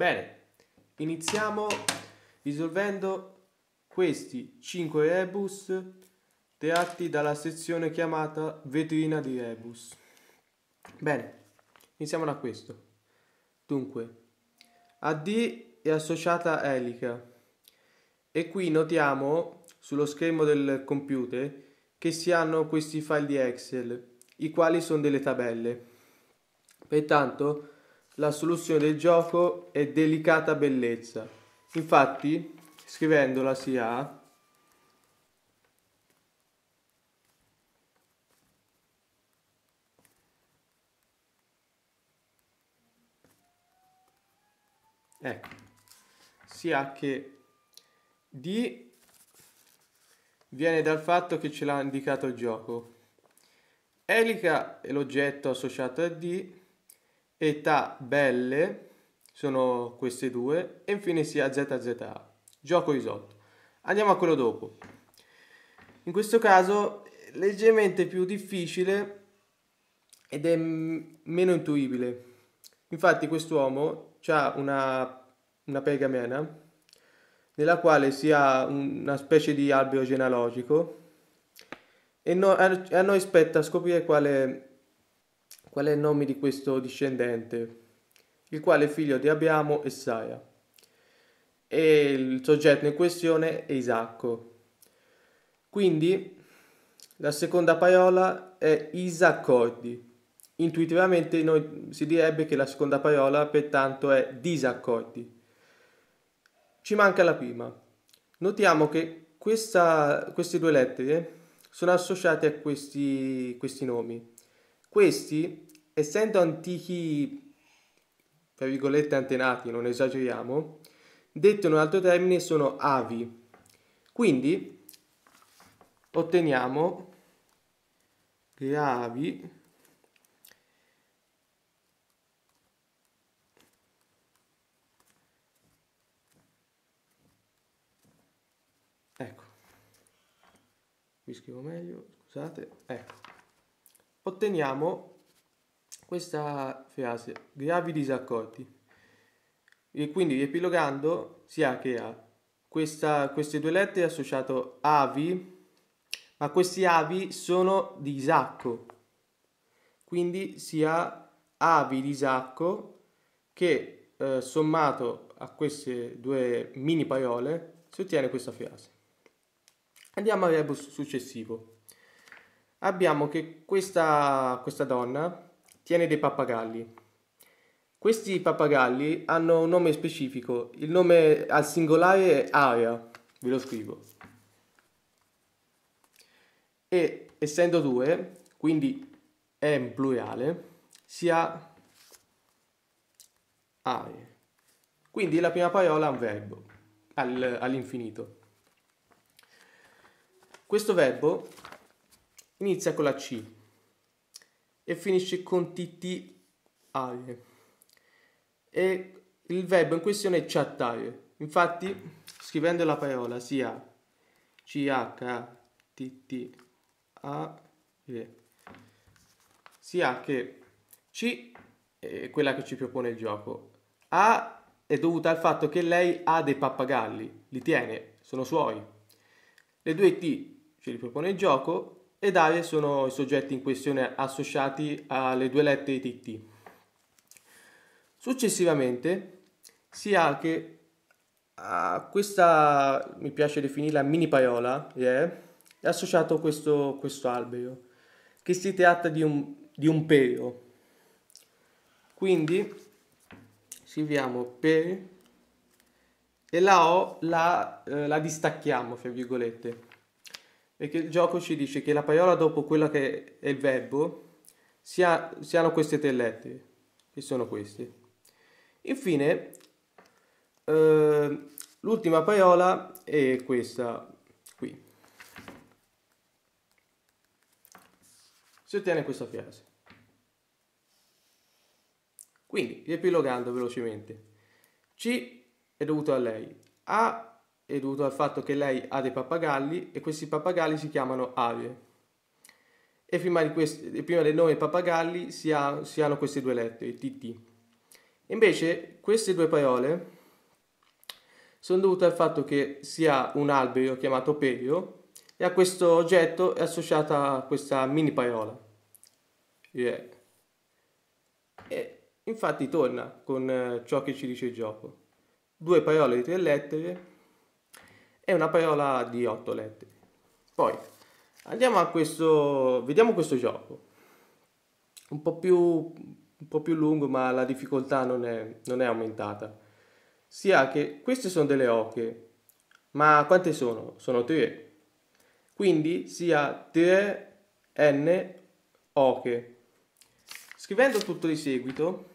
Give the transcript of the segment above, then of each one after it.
Bene, iniziamo risolvendo questi 5 rebus tratti dalla sezione chiamata vetrina di rebus. Bene, iniziamo da questo. Dunque, AD è associata a elica e qui notiamo sullo schermo del computer che si hanno questi file di Excel, i quali sono delle tabelle. Pertanto la soluzione del gioco è delicata bellezza. Infatti, scrivendola si ha ecco, si ha che D viene dal fatto che ce l'ha indicato il gioco. Elica è l'oggetto associato a D età belle, sono queste due, e infine si ha ZZA, gioco isotto. Andiamo a quello dopo. In questo caso leggermente più difficile ed è meno intuibile. Infatti quest'uomo ha una, una pergamena nella quale si ha una specie di albero genealogico e no, a noi spetta scoprire quale qual è il nome di questo discendente, il quale è figlio di Abiamo e Saia. E il soggetto in questione è Isacco. Quindi la seconda parola è Isaccordi. Intuitivamente noi, si direbbe che la seconda parola pertanto è disaccordi. Ci manca la prima. Notiamo che questa, queste due lettere sono associate a questi, questi nomi. Questi, essendo antichi, tra virgolette, antenati, non esageriamo, detto in un altro termine sono avi. Quindi otteniamo gravi Ecco, vi scrivo meglio, scusate, ecco otteniamo questa frase, gravi disaccordi. E quindi riepilogando si ha che ha questa, queste due lettere associate avi, ma questi avi sono di Isacco. Quindi si ha avi di Isacco che eh, sommato a queste due mini parole si ottiene questa frase. Andiamo al rebus successivo abbiamo che questa, questa donna tiene dei pappagalli. Questi pappagalli hanno un nome specifico, il nome al singolare è Aria, ve lo scrivo. E essendo due, quindi è in plurale, si ha aree. Quindi la prima parola è un verbo all'infinito. Questo verbo inizia con la C e finisce con TTAE e il verbo in questione è chattare. Infatti, scrivendo la parola sia C-H-T-T-A-E sia che C è quella che ci propone il gioco. A è dovuta al fatto che lei ha dei pappagalli, li tiene, sono suoi. Le due T ce li propone il gioco ed aree sono i soggetti in questione associati alle due lettere di TT. Successivamente si ha che a questa, mi piace definirla mini paiola, yeah, è associato questo, questo albero, che si tratta di un, di un pero. Quindi scriviamo per e la O la, eh, la distacchiamo, fra virgolette perché il gioco ci dice che la parola dopo quella che è il verbo sia, siano queste tre lettere, che sono queste. Infine, eh, l'ultima parola è questa qui. Si ottiene questa frase. Quindi, riepilogando velocemente, C è dovuto a lei, A è dovuto al fatto che lei ha dei pappagalli e questi pappagalli si chiamano avie. E prima, questi, prima del nome pappagalli si, ha, si, hanno queste due lettere, TT. Invece queste due parole sono dovute al fatto che si ha un albero chiamato perio e a questo oggetto è associata questa mini parola. Yeah. E infatti torna con eh, ciò che ci dice il gioco. Due parole di tre lettere è una parola di 8 lettere. Poi andiamo a questo, vediamo questo gioco. Un po' più, un po più lungo, ma la difficoltà non è, non è aumentata. Sia che queste sono delle oche, ma quante sono? Sono tre. Quindi sia 3 n oche. Scrivendo tutto di seguito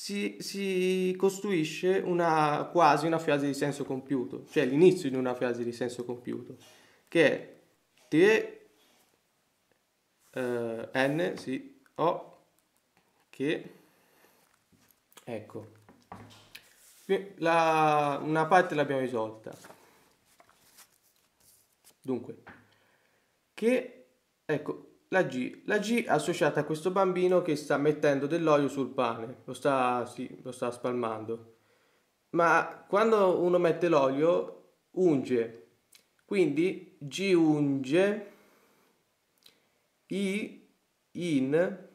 si, si, costruisce una, quasi una frase di senso compiuto, cioè l'inizio di una frase di senso compiuto, che è te, eh, n, sì, o, che, ecco, la, una parte l'abbiamo risolta. Dunque, che, ecco, la G. La G è associata a questo bambino che sta mettendo dell'olio sul pane, lo sta, sì, lo sta spalmando. Ma quando uno mette l'olio, unge. Quindi G unge, I in,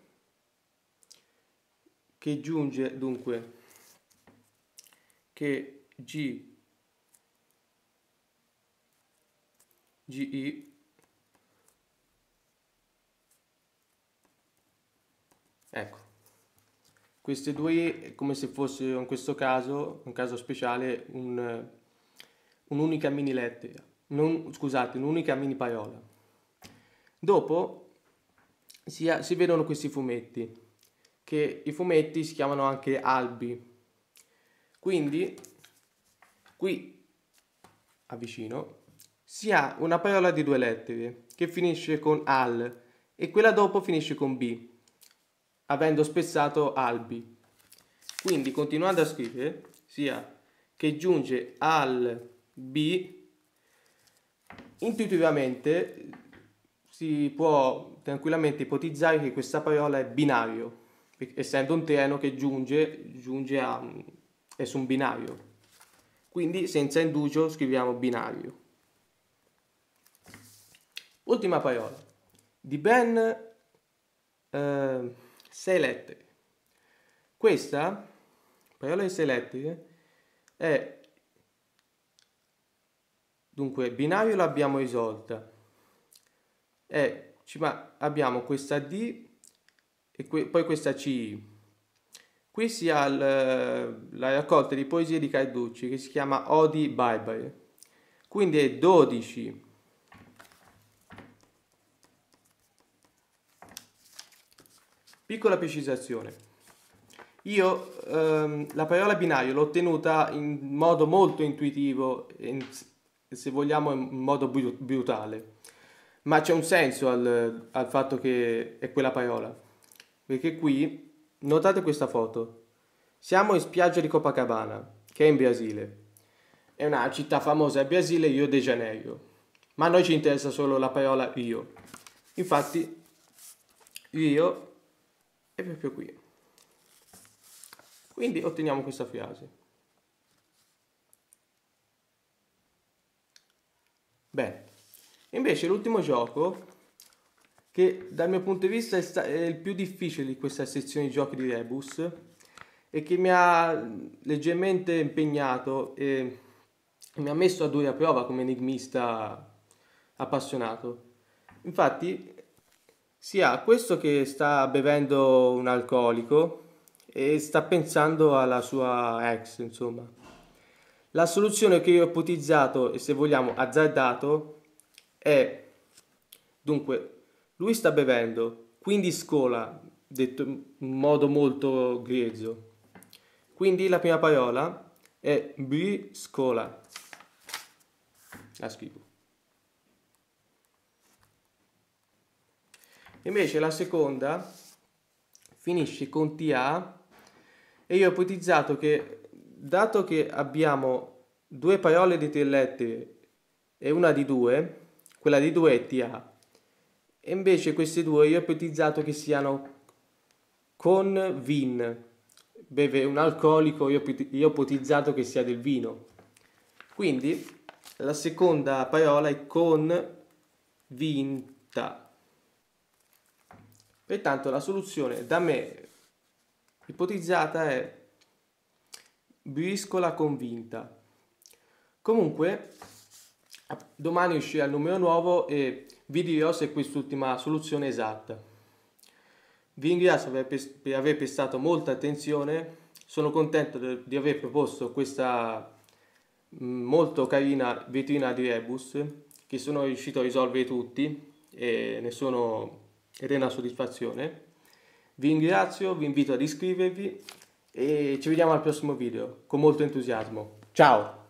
che giunge dunque, che G, GI Ecco, queste due è come se fosse in questo caso, un caso speciale, un, un'unica mini lettera, non, scusate, un'unica mini paiola. Dopo si, si vedono questi fumetti, che i fumetti si chiamano anche albi. Quindi qui avvicino si ha una parola di due lettere che finisce con al e quella dopo finisce con b avendo spezzato Albi. Quindi continuando a scrivere, sia che giunge al B, intuitivamente si può tranquillamente ipotizzare che questa parola è binario, essendo un treno che giunge, giunge a, è su un binario. Quindi senza indugio scriviamo binario. Ultima parola. Di ben eh, 6 lettere. Questa parola di 6 lettere è dunque binario l'abbiamo risolta e ma abbiamo questa D e que poi questa C. Qui si ha la raccolta di poesie di Carducci che si chiama Odi Barbare. Quindi è 12 Piccola precisazione. Io ehm, la parola binario l'ho ottenuta in modo molto intuitivo, in, se vogliamo in modo brutale, ma c'è un senso al, al fatto che è quella parola. Perché qui, notate questa foto, siamo in spiaggia di Copacabana, che è in Brasile. È una città famosa in Brasile, Rio de Janeiro. Ma a noi ci interessa solo la parola io. Infatti, io è proprio qui quindi otteniamo questa frase bene invece l'ultimo gioco che dal mio punto di vista è, il più difficile di questa sezione di giochi di Rebus e che mi ha leggermente impegnato e mi ha messo a dura prova come enigmista appassionato. Infatti sia questo che sta bevendo un alcolico e sta pensando alla sua ex, insomma. La soluzione che io ho ipotizzato e se vogliamo azzardato è dunque lui sta bevendo, quindi scola, detto in modo molto grezzo. Quindi la prima parola è scola. La scrivo. Invece la seconda finisce con TA e io ho ipotizzato che dato che abbiamo due parole di tre e una di due, quella di due è TA. E invece queste due io ho ipotizzato che siano con vin. Beve un alcolico, io ho ipotizzato che sia del vino. Quindi la seconda parola è con vinta. Pertanto la soluzione da me ipotizzata è briscola convinta. Comunque, domani uscirà il numero nuovo e vi dirò se quest'ultima soluzione è esatta. Vi ringrazio per aver prestato molta attenzione, sono contento di aver proposto questa mm, molto carina vetrina di Rebus che sono riuscito a risolvere tutti e ne sono ed è una soddisfazione. Vi ringrazio, vi invito ad iscrivervi e ci vediamo al prossimo video con molto entusiasmo. Ciao!